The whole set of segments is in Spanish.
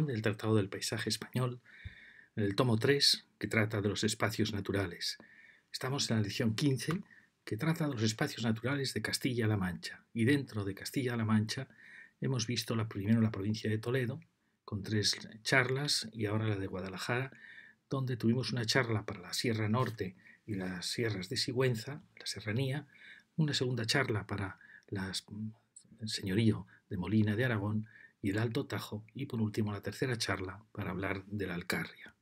del Tratado del Paisaje Español, el tomo 3, que trata de los espacios naturales. Estamos en la lección 15, que trata de los espacios naturales de Castilla-La Mancha. Y dentro de Castilla-La Mancha hemos visto la, primero la provincia de Toledo, con tres charlas, y ahora la de Guadalajara, donde tuvimos una charla para la Sierra Norte y las sierras de Sigüenza, la serranía, una segunda charla para las, el mm, señorío de Molina de Aragón, y el Alto Tajo y por último la tercera charla para hablar de la Alcarria.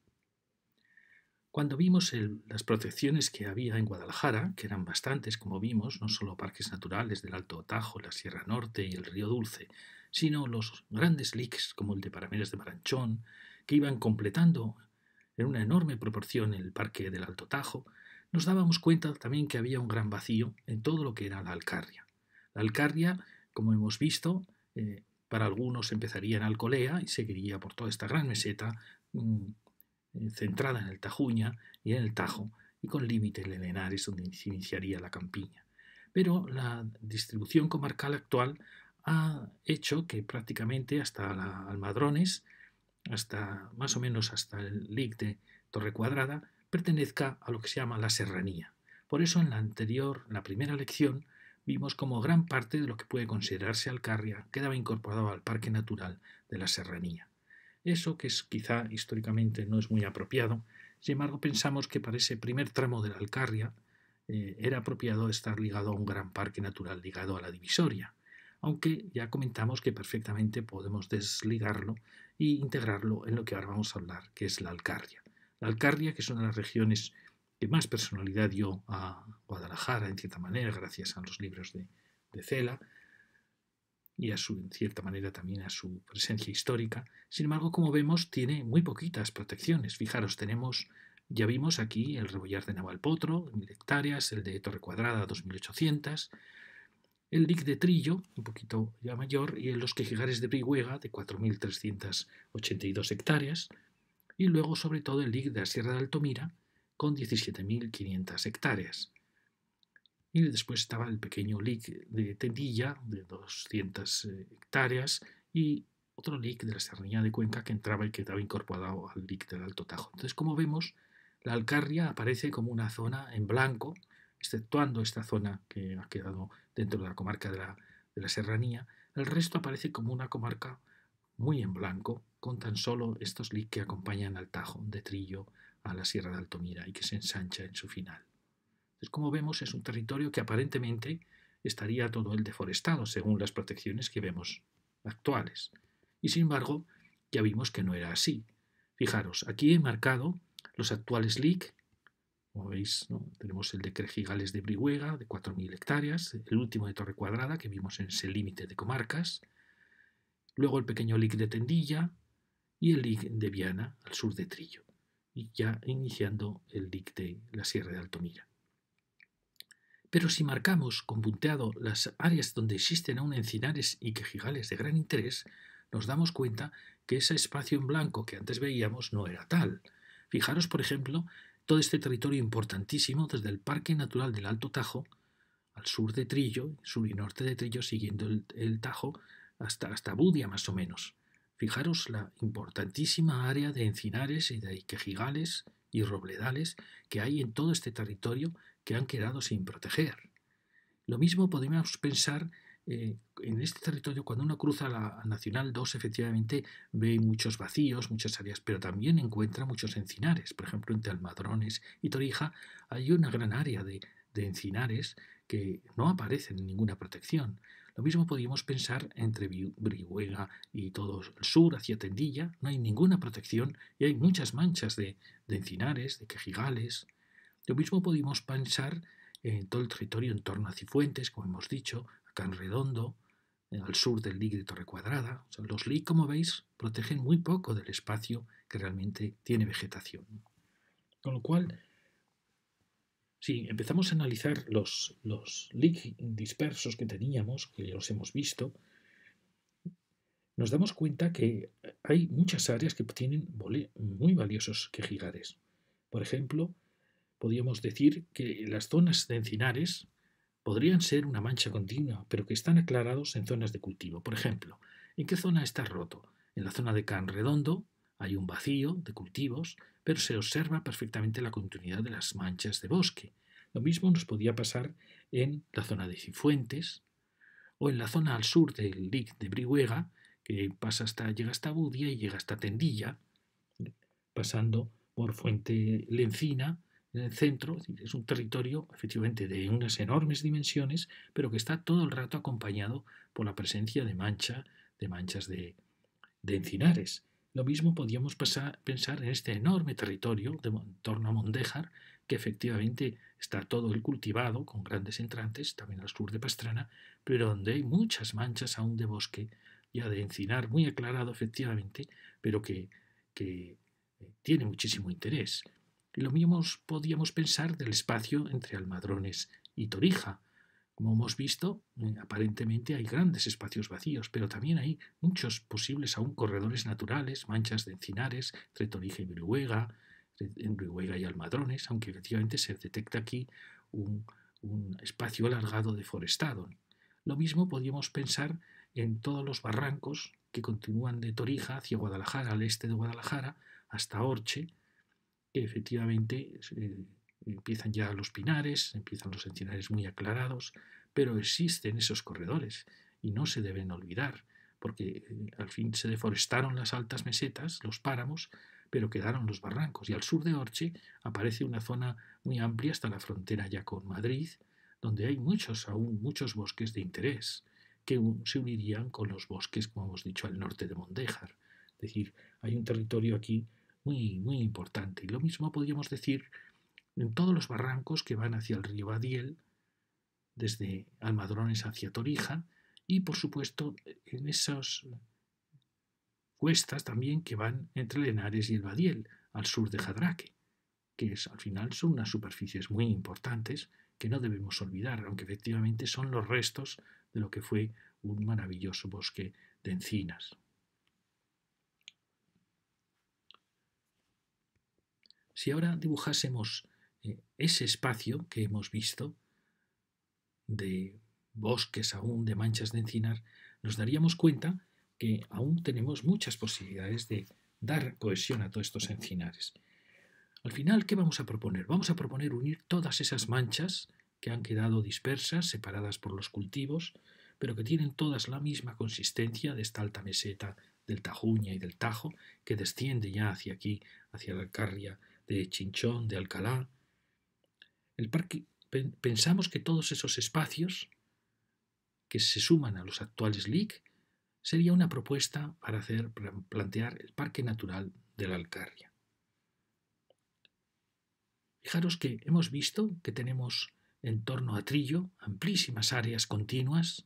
Cuando vimos las protecciones que había en Guadalajara, que eran bastantes, como vimos, no solo parques naturales del Alto Tajo, la Sierra Norte y el Río Dulce, sino los grandes leaks como el de Parameras de Maranchón, que iban completando en una enorme proporción el parque del Alto Tajo, nos dábamos cuenta también que había un gran vacío en todo lo que era la Alcarria. La Alcarria, como hemos visto, eh, para algunos empezaría en Alcolea y seguiría por toda esta gran meseta mm, eh, centrada en el Tajuña y en el Tajo y con límites en Henares donde se iniciaría la campiña. Pero la distribución comarcal actual ha hecho que prácticamente hasta la Almadrones, hasta más o menos hasta el LIC de Torre Cuadrada, pertenezca a lo que se llama la serranía. Por eso en la anterior, la primera lección, vimos como gran parte de lo que puede considerarse Alcarria quedaba incorporado al Parque Natural de la Serranía. Eso que es, quizá históricamente no es muy apropiado, sin embargo pensamos que para ese primer tramo de la Alcarria eh, era apropiado estar ligado a un gran parque natural ligado a la divisoria, aunque ya comentamos que perfectamente podemos desligarlo e integrarlo en lo que ahora vamos a hablar, que es la Alcarria. La Alcarria, que es una de las regiones que más personalidad dio a Guadalajara, en cierta manera, gracias a los libros de, de Cela y a su, en cierta manera también a su presencia histórica. Sin embargo, como vemos, tiene muy poquitas protecciones. Fijaros, tenemos, ya vimos aquí el rebollar de Navalpotro, mil hectáreas, el de Torre Cuadrada, 2.800, el Lic de Trillo, un poquito ya mayor, y los quejigares de Brihuega, de 4.382 hectáreas, y luego sobre todo el Lic de la Sierra de Altomira, con 17.500 hectáreas. Y después estaba el pequeño lic de Tendilla, de 200 eh, hectáreas, y otro lic de la Serranía de Cuenca que entraba y que estaba incorporado al lic del Alto Tajo. Entonces, como vemos, la Alcarria aparece como una zona en blanco, exceptuando esta zona que ha quedado dentro de la comarca de la, de la Serranía. El resto aparece como una comarca muy en blanco, con tan solo estos lic que acompañan al Tajo, de Trillo, a la Sierra de Altomira y que se ensancha en su final. Entonces, como vemos, es un territorio que aparentemente estaría todo el deforestado, según las protecciones que vemos actuales. Y sin embargo, ya vimos que no era así. Fijaros, aquí he marcado los actuales LIC, como veis, tenemos el de Crejigales de Brihuega, de 4.000 hectáreas, el último de Torre Cuadrada, que vimos en ese límite de comarcas, luego el pequeño LIC de Tendilla y el LIC de Viana, al sur de Trillo y ya iniciando el dicte la Sierra de Altomira. Pero si marcamos con punteado las áreas donde existen aún encinares y quejigales de gran interés, nos damos cuenta que ese espacio en blanco que antes veíamos no era tal. Fijaros, por ejemplo, todo este territorio importantísimo desde el Parque Natural del Alto Tajo, al sur de Trillo, sur y norte de Trillo, siguiendo el, Tajo, hasta, hasta Budia más o menos. Fijaros la importantísima área de encinares y de quejigales y robledales que hay en todo este territorio que han quedado sin proteger. Lo mismo podemos pensar eh, en este territorio, cuando uno cruza la Nacional 2, efectivamente ve muchos vacíos, muchas áreas, pero también encuentra muchos encinares. Por ejemplo, entre Almadrones y Torija hay una gran área de, de encinares que no aparecen en ninguna protección. Lo mismo podíamos pensar entre Brihuega y todo el sur, hacia Tendilla. No hay ninguna protección y hay muchas manchas de, encinares, de quejigales. Lo mismo podíamos pensar en todo el territorio en torno a Cifuentes, como hemos dicho, acá en Redondo, eh, al sur del Lig de Torre Cuadrada. los Lig, como veis, protegen muy poco del espacio que realmente tiene vegetación. Con lo cual, si empezamos a analizar los, los leaks dispersos que teníamos, que los hemos visto, nos damos cuenta que hay muchas áreas que tienen muy valiosos quejigares. Por ejemplo, podríamos decir que las zonas de encinares podrían ser una mancha continua, pero que están aclarados en zonas de cultivo. Por ejemplo, ¿en qué zona está roto? En la zona de Can Redondo, hay un vacío de cultivos, pero se observa perfectamente la continuidad de las manchas de bosque. Lo mismo nos podía pasar en la zona de Cifuentes o en la zona al sur del Lic de Brihuega, que pasa hasta, llega hasta Budia y llega hasta Tendilla, pasando por Fuente Lencina, en el centro, es un territorio efectivamente de unas enormes dimensiones, pero que está todo el rato acompañado por la presencia de mancha, de manchas de encinares. Lo mismo podíamos pensar en este enorme territorio de, torno a Mondéjar, que efectivamente está todo el cultivado, con grandes entrantes, también al sur de Pastrana, pero donde hay muchas manchas aún de bosque, ya de encinar muy aclarado efectivamente, pero que, eh, tiene muchísimo interés. lo mismo podíamos pensar del espacio entre Almadrones y Torija, como hemos visto, eh, aparentemente hay grandes espacios vacíos, pero también hay muchos posibles aún corredores naturales, manchas de encinares, entre Torija y Brihuega, eh, en y Almadrones, aunque efectivamente se detecta aquí un, espacio alargado deforestado. Lo mismo podríamos pensar en todos los barrancos que continúan de Torija hacia Guadalajara, al este de Guadalajara, hasta Orche, que efectivamente eh, empiezan ya los pinares, empiezan los encinares muy aclarados, pero existen esos corredores y no se deben olvidar, porque eh, al fin se deforestaron las altas mesetas, los páramos, pero quedaron los barrancos y al sur de Orche aparece una zona muy amplia hasta la frontera ya con Madrid, donde hay muchos aún muchos bosques de interés que se unirían con los bosques, como hemos dicho, al norte de Mondéjar. Es decir, hay un territorio aquí muy, muy importante. Y lo mismo podríamos decir en todos los barrancos que van hacia el río Badiel desde Almadrones hacia Torija, y por supuesto en esas cuestas también que van entre Lenares y el Badiel, al sur de Jadraque, que es, al final son unas superficies muy importantes que no debemos olvidar, aunque efectivamente son los restos de lo que fue un maravilloso bosque de encinas. Si ahora dibujásemos eh, ese espacio que hemos visto de bosques aún, de manchas de encinar, nos daríamos cuenta que aún tenemos muchas posibilidades de dar cohesión a todos estos encinares. Al final, ¿qué vamos a proponer? Vamos a proponer unir todas esas manchas que han quedado dispersas, separadas por los cultivos, pero que tienen todas la misma consistencia de esta alta meseta del Tajuña y del Tajo, que desciende ya hacia aquí, hacia la Alcarria de Chinchón, de Alcalá, el parque, pensamos que todos esos espacios que se suman a los actuales LIC sería una propuesta para hacer plantear el Parque Natural de la Alcarria. Fijaros que hemos visto que tenemos en torno a Trillo amplísimas áreas continuas,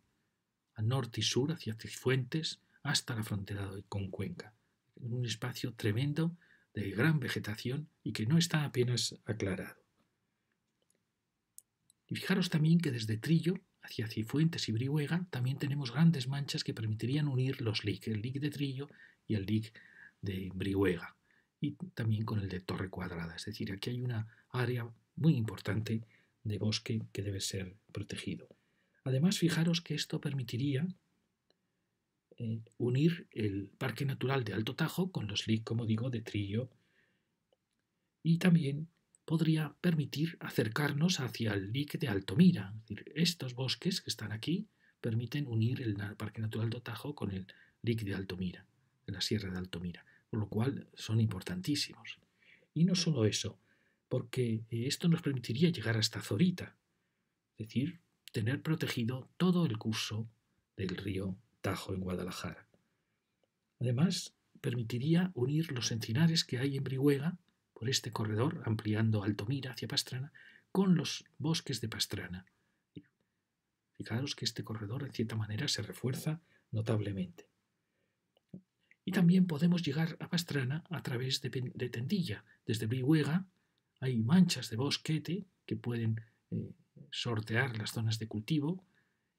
a norte y sur, hacia Cifuentes, hasta la frontera con Cuenca. Un espacio tremendo de gran vegetación y que no está apenas aclarado. Y fijaros también que desde Trillo, hacia Cifuentes y Brihuega, también tenemos grandes manchas que permitirían unir los LIC, el LIC de Trillo y el LIC de Brihuega, y también con el de Torre Cuadrada. Es decir, aquí hay una área muy importante de bosque que debe ser protegido. Además, fijaros que esto permitiría eh, unir el Parque Natural de Alto Tajo con los LIC, como digo, de Trillo y también podría permitir acercarnos hacia el dique de Altomira. estos bosques que están aquí permiten unir el Parque Natural de Otajo con el dique de Altomira, en la Sierra de Altomira, por lo cual son importantísimos. Y no solo eso, porque eh, esto nos permitiría llegar hasta Zorita, es decir, tener protegido todo el curso del río Tajo en Guadalajara. Además, permitiría unir los encinares que hay en Brihuega por este corredor, ampliando Altomira hacia Pastrana, con los bosques de Pastrana. Fijaros que este corredor, en cierta manera, se refuerza notablemente. Y también podemos llegar a Pastrana a través de, Tendilla. Desde Brihuega hay manchas de bosquete que pueden eh, sortear las zonas de cultivo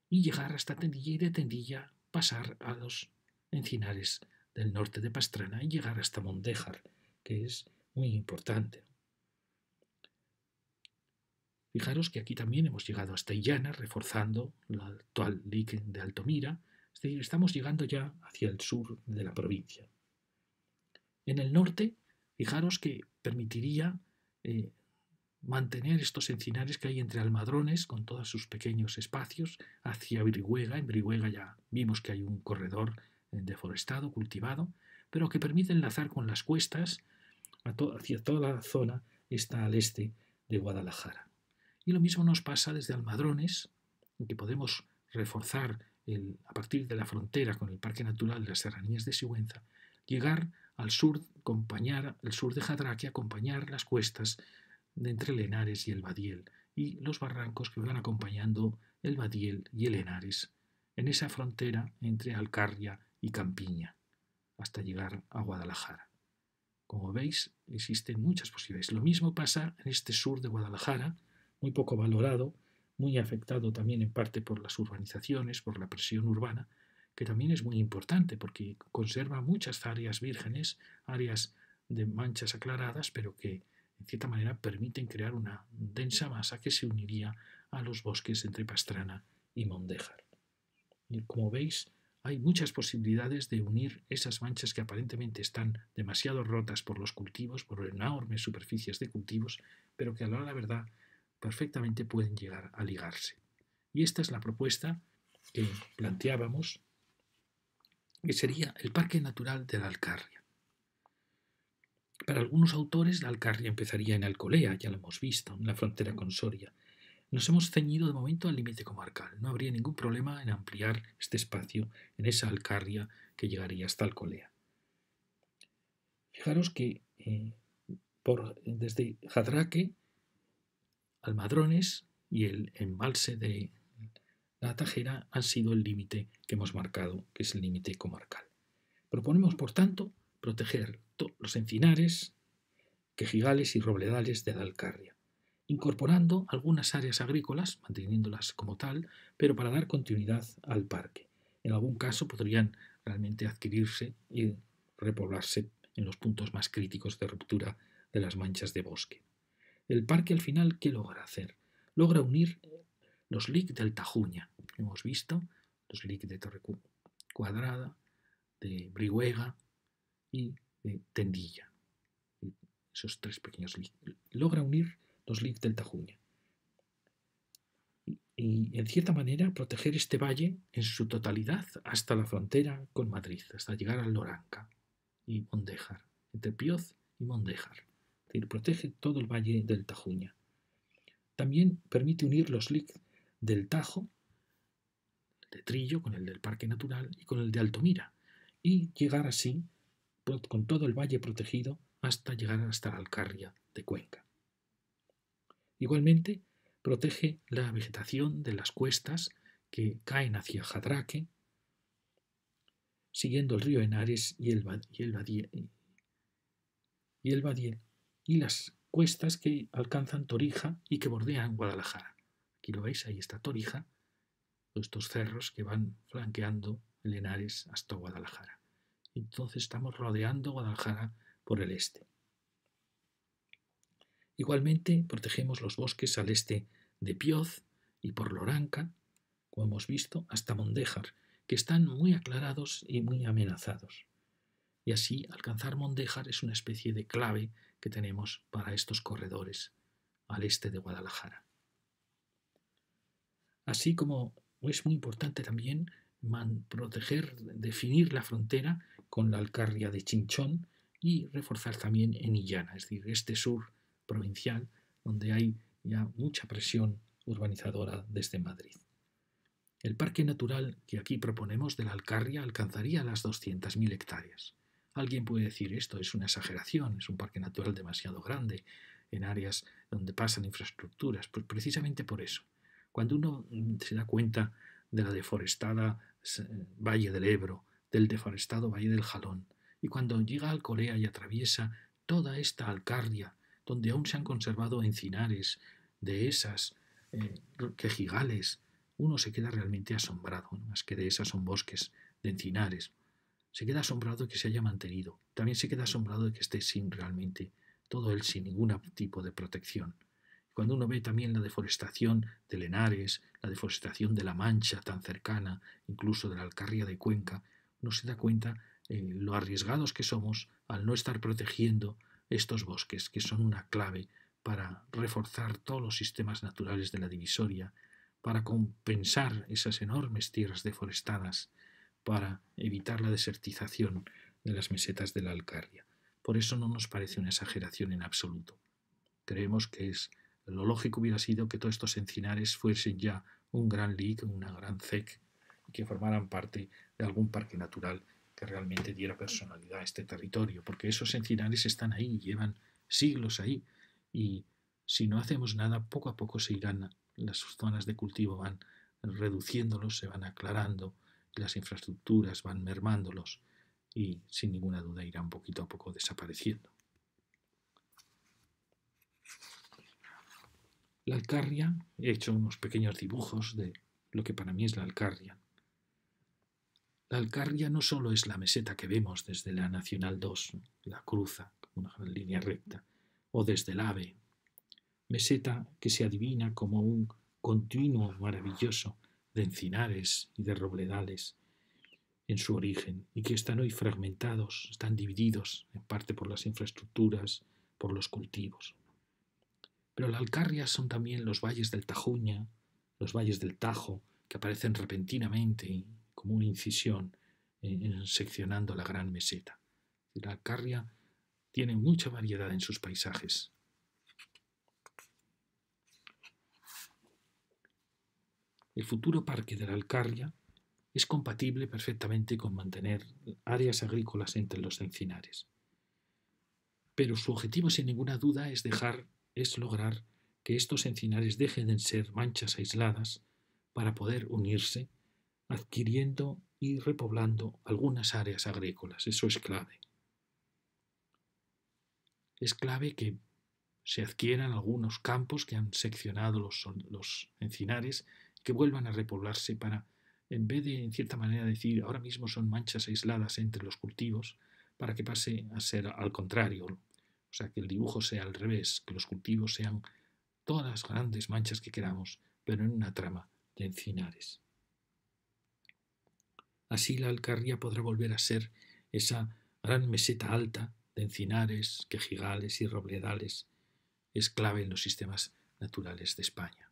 y llegar hasta Tendilla y de Tendilla pasar a los encinares del norte de Pastrana y llegar hasta Mondéjar, que es muy importante. Fijaros que aquí también hemos llegado hasta Illana, reforzando la actual dique de Altomira, es estamos llegando ya hacia el sur de la provincia. En el norte, fijaros que permitiría eh, mantener estos encinares que hay entre Almadrones, con todos sus pequeños espacios, hacia Brihuega. En Brihuega ya vimos que hay un corredor eh, deforestado, cultivado, pero que permite enlazar con las cuestas hacia toda la zona está al este de Guadalajara. Y lo mismo nos pasa desde Almadrones, en que podemos reforzar a partir de la frontera con el Parque Natural de las Serranías de Sigüenza, llegar al sur, acompañar el sur de Jadraque, acompañar las cuestas de el Henares y el Badiel y los barrancos que van acompañando el Badiel y el Henares, en esa frontera entre Alcarria y Campiña, hasta llegar a Guadalajara. Como veis, existen muchas posibilidades. Lo mismo pasa en este sur de Guadalajara, muy poco valorado, muy afectado también en parte por las urbanizaciones, por la presión urbana, que también es muy importante porque conserva muchas áreas vírgenes, áreas de manchas aclaradas, pero que en cierta manera permiten crear una densa masa que se uniría a los bosques entre Pastrana y Mondejar. Y como veis, hay muchas posibilidades de unir esas manchas que aparentemente están demasiado rotas por los cultivos, por enormes superficies de cultivos, pero que a la verdad perfectamente pueden llegar a ligarse. Y esta es la propuesta que planteábamos, que sería el Parque Natural de la Alcarria. Para algunos autores, la Alcarria empezaría en Alcolea, ya lo hemos visto, en la frontera con Soria, nos hemos ceñido de momento al límite comarcal. No habría ningún problema en ampliar este espacio en esa alcarria que llegaría hasta Alcolea. Fijaros que eh, desde Jadraque, Almadrones y el embalse de la Tajera han sido el límite que hemos marcado, que es el límite comarcal. Proponemos, por tanto, proteger los encinares, quejigales y robledales de la Alcarria incorporando algunas áreas agrícolas, manteniéndolas como tal, pero para dar continuidad al parque. En algún caso podrían realmente adquirirse y repoblarse en los puntos más críticos de ruptura de las manchas de bosque. El parque al final, ¿qué logra hacer? Logra unir eh, los LIC del Tajuña. Hemos visto los LIC de Torre Cuadrada, de Brihuega y de Tendilla. Esos tres pequeños LIC. Logra unir los Lic del Tajuña. Y en cierta manera proteger este valle en su totalidad hasta la frontera con Madrid, hasta llegar a Loranca y Mondejar, entre Pioz y Mondejar. Es decir, protege todo el valle del Tajuña. También permite unir los Lic del Tajo, de Trillo, con el del Parque Natural y con el de Altomira, y llegar así, con todo el valle protegido, hasta llegar hasta la Alcarria de Cuenca. Igualmente, protege la vegetación de las cuestas que caen hacia Jadraque, siguiendo el río Henares y el, y Badiel, y las cuestas que alcanzan Torija y que bordean Guadalajara. Aquí lo veis, ahí está Torija, estos cerros que van flanqueando el Henares hasta Guadalajara. Entonces estamos rodeando Guadalajara por el este. Igualmente, protegemos los bosques al este de Pioz y por Loranca, como hemos visto, hasta Mondejar, que están muy aclarados y muy amenazados. Y así alcanzar Mondejar es una especie de clave que tenemos para estos corredores al este de Guadalajara. Así como es muy importante también proteger, definir la frontera con la Alcarria de Chinchón y reforzar también en Illana, es decir, este sur provincial, donde hay ya mucha presión urbanizadora desde Madrid. El parque natural que aquí proponemos de la Alcarria alcanzaría las 200.000 hectáreas. Alguien puede decir esto es una exageración, es un parque natural demasiado grande, en áreas donde pasan infraestructuras, pues precisamente por eso. Cuando uno mm, se da cuenta de la deforestada Valle del Ebro, del deforestado Valle del Jalón, y cuando llega al Corea y atraviesa toda esta Alcarria donde aún se han conservado encinares, dehesas, esas eh, quejigales. Uno se queda realmente asombrado, más que esas son bosques de encinares. Se queda asombrado de que se haya mantenido. También se queda asombrado de que esté sin realmente todo él sin ningún tipo de protección. Cuando uno ve también la deforestación de Lenares, la deforestación de La Mancha tan cercana, incluso de la Alcarria de Cuenca, uno se da cuenta de eh, lo arriesgados que somos al no estar protegiendo estos bosques, que son una clave para reforzar todos los sistemas naturales de la divisoria, para compensar esas enormes tierras deforestadas, para evitar la desertización de las mesetas de la Alcarria. Por eso no nos parece una exageración en absoluto. Creemos que es lo lógico hubiera sido que todos estos encinares fuesen ya un gran leak, una gran ZEC, que formaran parte de algún parque natural que realmente diera personalidad a este territorio, porque esos encinares están ahí, llevan siglos ahí, y si no hacemos nada, poco a poco se irán, las zonas de cultivo van reduciéndolos, se van aclarando, las infraestructuras van mermándolos, y sin ninguna duda irán poquito a poco desapareciendo. La alcarria, he hecho unos pequeños dibujos de lo que para mí es la alcarria. La Alcarria no solo es la meseta que vemos desde la Nacional 2, la cruza, una línea recta, o desde el AVE, meseta que se adivina como un continuo maravilloso de encinares y de robledales en su origen y que están hoy fragmentados, están divididos en parte por las infraestructuras, por los cultivos. Pero la Alcarria son también los valles del Tajuña, los valles del Tajo, que aparecen repentinamente y como una incisión en seccionando la gran meseta. La Alcarria tiene mucha variedad en sus paisajes. El futuro parque de la Alcarria es compatible perfectamente con mantener áreas agrícolas entre los encinares. Pero su objetivo sin ninguna duda es dejar es lograr que estos encinares dejen de ser manchas aisladas para poder unirse adquiriendo y repoblando algunas áreas agrícolas. Eso es clave. Es clave que se adquieran algunos campos que han seccionado los, los encinares, que vuelvan a repoblarse para, en vez de, en cierta manera, decir ahora mismo son manchas aisladas entre los cultivos, para que pase a ser al contrario. O sea, que el dibujo sea al revés, que los cultivos sean todas las grandes manchas que queramos, pero en una trama de encinares. Así la Alcarria podrá volver a ser esa gran meseta alta de encinares, quejigales y robledales, es clave en los sistemas naturales de España.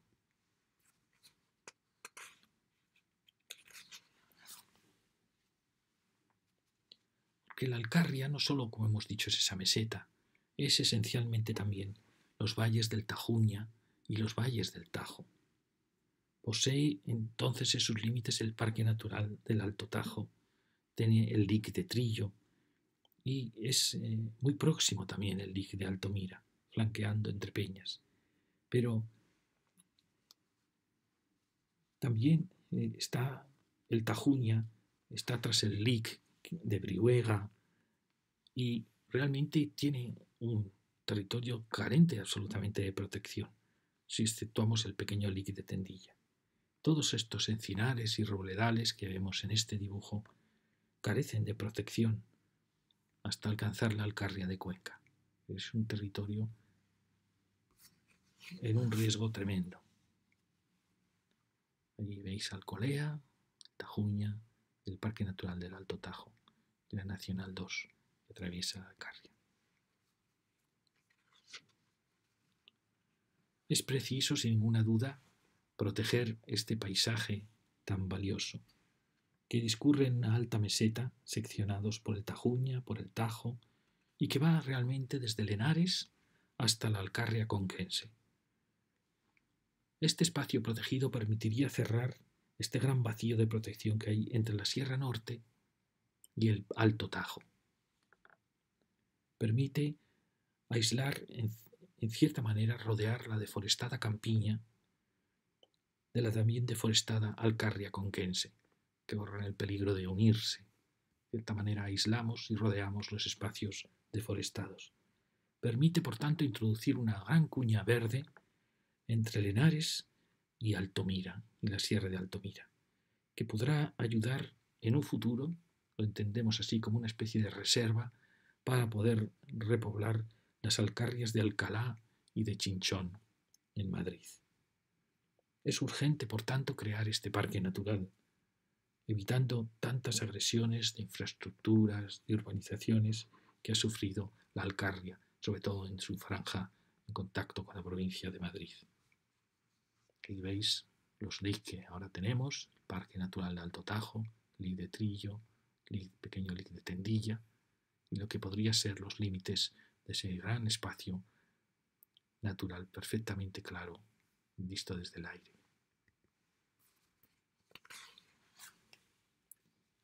Porque la Alcarria no solo, como hemos dicho, es esa meseta, es esencialmente también los valles del Tajuña y los valles del Tajo. Posee entonces en sus límites el Parque Natural del Alto Tajo, tiene el Lic de Trillo y es eh, muy próximo también el Lic de Altomira, flanqueando entre peñas. Pero también eh, está el Tajuña, está tras el Lic de Brihuega y realmente tiene un territorio carente absolutamente de protección, si exceptuamos el pequeño Lic de Tendilla. Todos estos encinares y robledales que vemos en este dibujo carecen de protección hasta alcanzar la Alcarria de Cuenca. Es un territorio en un riesgo tremendo. Allí veis Alcolea, Tajuña, el Parque Natural del Alto Tajo la Nacional 2 que atraviesa la Alcarria. Es preciso, sin ninguna duda, proteger este paisaje tan valioso, que discurre en una alta meseta, seccionados por el Tajuña, por el Tajo, y que va realmente desde Lenares hasta la Alcarria conquense. Este espacio protegido permitiría cerrar este gran vacío de protección que hay entre la Sierra Norte y el Alto Tajo. Permite aislar, en cierta manera, rodear la deforestada campiña de la también deforestada Alcarria conquense, que borran el peligro de unirse. De esta manera aislamos y rodeamos los espacios deforestados. Permite, por tanto, introducir una gran cuña verde entre Lenares y Altomira, y la Sierra de Altomira, que podrá ayudar en un futuro, lo entendemos así como una especie de reserva, para poder repoblar las alcarrias de Alcalá y de Chinchón en Madrid. Es urgente, por tanto, crear este parque natural, evitando tantas agresiones de infraestructuras, de urbanizaciones que ha sufrido la Alcarria, sobre todo en su franja en contacto con la provincia de Madrid. Aquí veis los LIC que ahora tenemos, el Parque Natural de Alto Tajo, LIC de Trillo, pequeño LIC de Tendilla, y lo que podría ser los límites de ese gran espacio natural perfectamente claro visto desde el aire.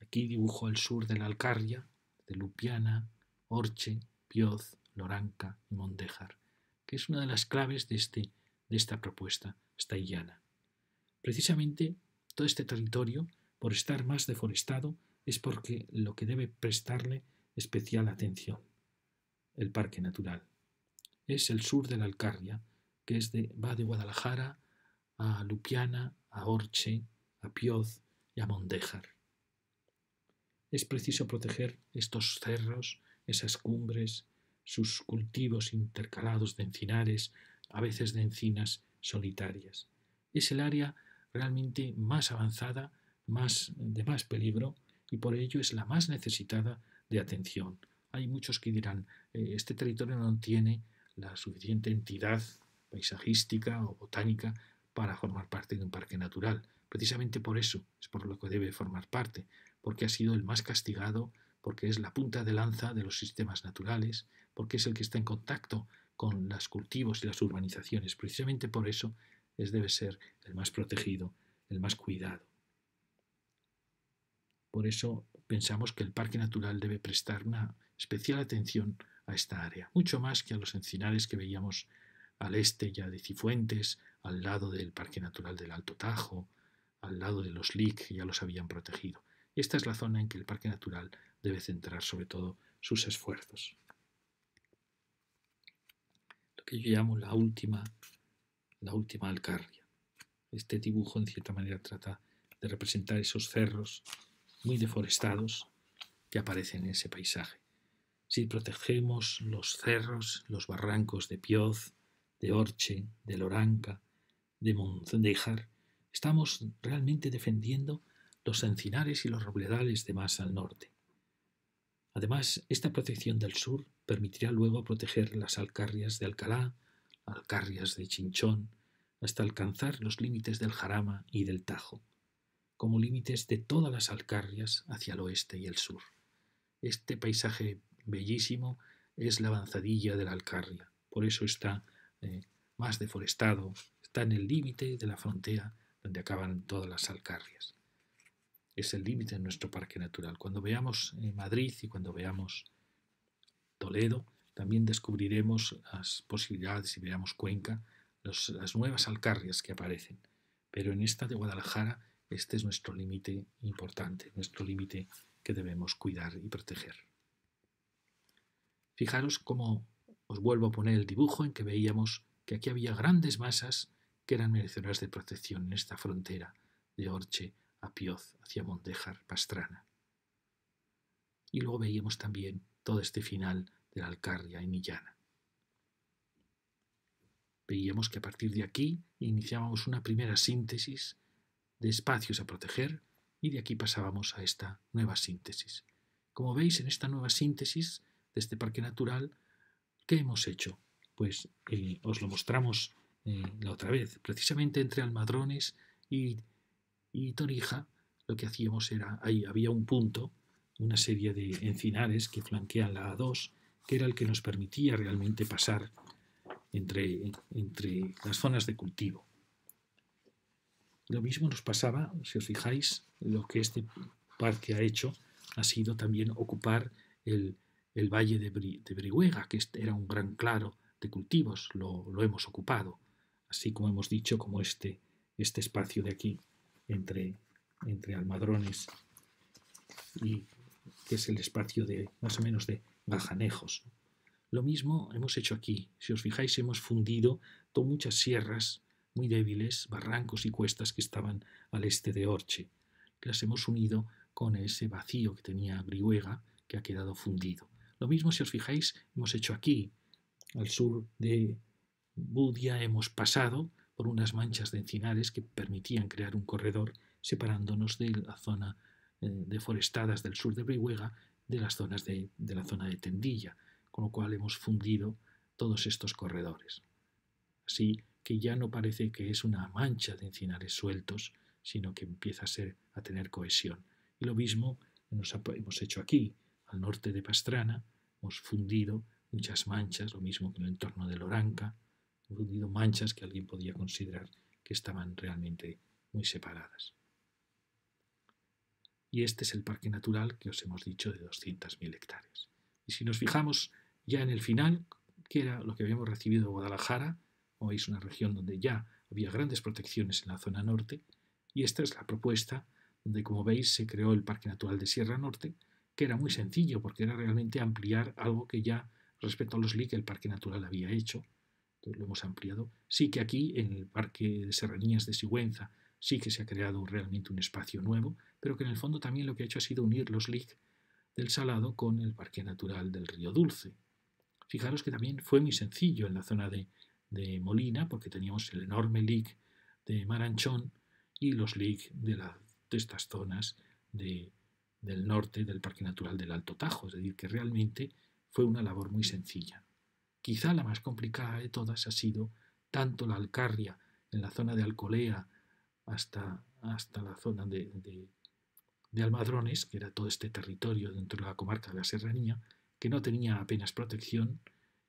Aquí dibujo el sur de la Alcarria, de Lupiana, Orche, Pioz, Loranca y Mondéjar, que es una de las claves de, este, de esta propuesta llana. Precisamente todo este territorio, por estar más deforestado, es porque lo que debe prestarle especial atención, el parque natural. Es el sur de la Alcarria, que de, va de Guadalajara a Lupiana, a Orche, a Pioz y a Mondejar. Es preciso proteger estos cerros, esas cumbres, sus cultivos intercalados de encinares, a veces de encinas solitarias. Es el área realmente más avanzada, más, de más peligro, y por ello es la más necesitada de atención. Hay muchos que dirán, eh, este territorio no tiene la suficiente entidad paisajística o botánica para formar parte de un parque natural. Precisamente por eso es por lo que debe formar parte, porque ha sido el más castigado, porque es la punta de lanza de los sistemas naturales, porque es el que está en contacto con los cultivos y las urbanizaciones. Precisamente por eso es, debe ser el más protegido, el más cuidado. Por eso pensamos que el parque natural debe prestar una especial atención a esta área, mucho más que a los encinares que veíamos al este ya de Cifuentes, al lado del Parque Natural del Alto Tajo, al lado de los LIC que ya los habían protegido. Esta es la zona en que el Parque Natural debe centrar sobre todo sus esfuerzos. Lo que yo llamo la última, la última alcarria. Este dibujo en cierta manera trata de representar esos cerros muy deforestados que aparecen en ese paisaje. Si protegemos los cerros, los barrancos de Pioz, de Orche, de Loranca, de Mondejar, estamos realmente defendiendo los encinares y los robledales de más al norte. Además, esta protección del sur permitirá luego proteger las alcarrias de Alcalá, alcarrias de Chinchón, hasta alcanzar los límites del Jarama y del Tajo, como límites de todas las alcarrias hacia el oeste y el sur. Este paisaje bellísimo es la avanzadilla de la alcarria, por eso está eh, más deforestado, está en el límite de la frontera donde acaban todas las alcarrias. Es el límite de nuestro parque natural. Cuando veamos eh, Madrid y cuando veamos Toledo, también descubriremos las posibilidades y veamos Cuenca, las nuevas alcarrias que aparecen. Pero en esta de Guadalajara, este es nuestro límite importante, nuestro límite que debemos cuidar y proteger. Fijaros cómo os vuelvo a poner el dibujo en que veíamos que aquí había grandes masas que eran merecedoras de protección en esta frontera de Orche a Pioz hacia Mondejar, Pastrana. Y luego veíamos también todo este final de la Alcarria y Millana. Veíamos que a partir de aquí iniciábamos una primera síntesis de espacios a proteger y de aquí pasábamos a esta nueva síntesis. Como veis, en esta nueva síntesis de este parque natural ¿Qué hemos hecho? Pues eh, os lo mostramos eh, la otra vez. Precisamente entre Almadrones y, Torija lo que hacíamos era, ahí había un punto, una serie de encinares que flanquean la A2, que era el que nos permitía realmente pasar entre, entre las zonas de cultivo. Lo mismo nos pasaba, si os fijáis, lo que este parque ha hecho ha sido también ocupar el, el valle de, Brihuega, que este era un gran claro de cultivos, lo, hemos ocupado, así como hemos dicho, como este, este espacio de aquí, entre, entre almadrones, y que es el espacio de más o menos de gajanejos. Lo mismo hemos hecho aquí. Si os fijáis, hemos fundido muchas sierras muy débiles, barrancos y cuestas que estaban al este de Orche. Las hemos unido con ese vacío que tenía Brihuega, que ha quedado fundido. Lo mismo si os fijáis, hemos hecho aquí, al sur de Budia, hemos pasado por unas manchas de encinares que permitían crear un corredor separándonos de la zona eh, de forestadas del sur de Brihuega de las zonas de, de la zona de Tendilla, con lo cual hemos fundido todos estos corredores. Así que ya no parece que es una mancha de encinares sueltos, sino que empieza a, ser, a tener cohesión. Y lo mismo hemos hecho aquí, al norte de Pastrana, hemos fundido muchas manchas, lo mismo que en el entorno de Loranca, hemos fundido manchas que alguien podía considerar que estaban realmente muy separadas. Y este es el parque natural que os hemos dicho de 200.000 hectáreas. Y si nos fijamos ya en el final, que era lo que habíamos recibido de Guadalajara, o es una región donde ya había grandes protecciones en la zona norte, y esta es la propuesta donde, como veis, se creó el Parque Natural de Sierra Norte, que era muy sencillo porque era realmente ampliar algo que ya respecto a los LIC el Parque Natural había hecho. lo hemos ampliado. Sí que aquí en el Parque de Serranías de Sigüenza sí que se ha creado realmente un espacio nuevo, pero que en el fondo también lo que ha hecho ha sido unir los LIC del Salado con el Parque Natural del Río Dulce. Fijaros que también fue muy sencillo en la zona de, Molina, porque teníamos el enorme LIC de Maranchón y los LIC de, de estas zonas de del norte del Parque Natural del Alto Tajo, es decir, que realmente fue una labor muy sencilla. Quizá la más complicada de todas ha sido tanto la Alcarria en la zona de Alcolea hasta, hasta la zona de, de Almadrones, que era todo este territorio dentro de la comarca de la Serranía, que no tenía apenas protección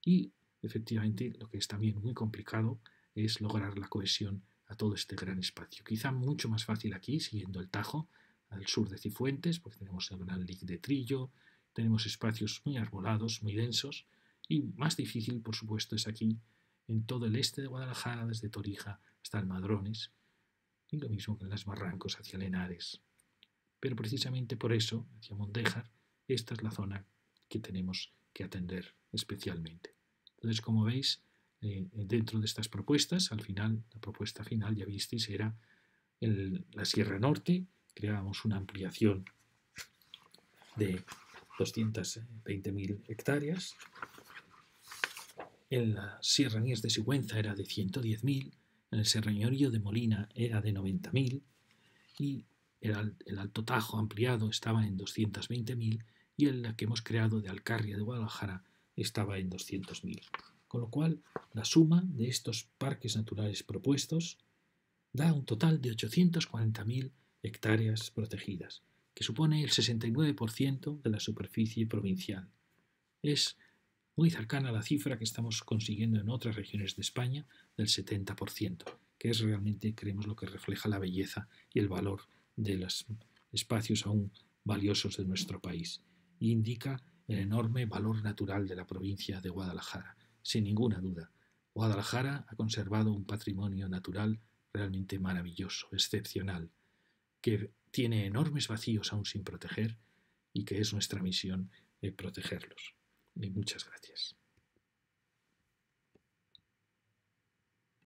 y efectivamente lo que es también muy complicado es lograr la cohesión a todo este gran espacio. Quizá mucho más fácil aquí, siguiendo el Tajo, al sur de Cifuentes, porque tenemos el Gran Lic de Trillo, tenemos espacios muy arbolados, muy densos, y más difícil, por supuesto, es aquí, en todo el este de Guadalajara, desde Torija hasta Almadrones, y lo mismo que en las barrancos hacia Lenares. Pero precisamente por eso, hacia Mondejar, esta es la zona que tenemos que atender especialmente. Entonces, como veis, eh, dentro de estas propuestas, al final, la propuesta final, ya visteis, era la Sierra Norte, creábamos una ampliación de 220.000 hectáreas. En la Sierra Niés de Sigüenza era de 110.000, en el Serrañorío de Molina era de 90.000 y el, Alto Tajo ampliado estaba en 220.000 y en la que hemos creado de Alcarria de Guadalajara estaba en 200.000. Con lo cual, la suma de estos parques naturales propuestos da un total de 840.000 hectáreas protegidas, que supone el 69% de la superficie provincial. Es muy cercana a la cifra que estamos consiguiendo en otras regiones de España del 70%, que es realmente, creemos, lo que refleja la belleza y el valor de los espacios aún valiosos de nuestro país, y indica el enorme valor natural de la provincia de Guadalajara. Sin ninguna duda, Guadalajara ha conservado un patrimonio natural realmente maravilloso, excepcional, que tiene enormes vacíos aún sin proteger y que es nuestra misión eh, protegerlos. muchas gracias.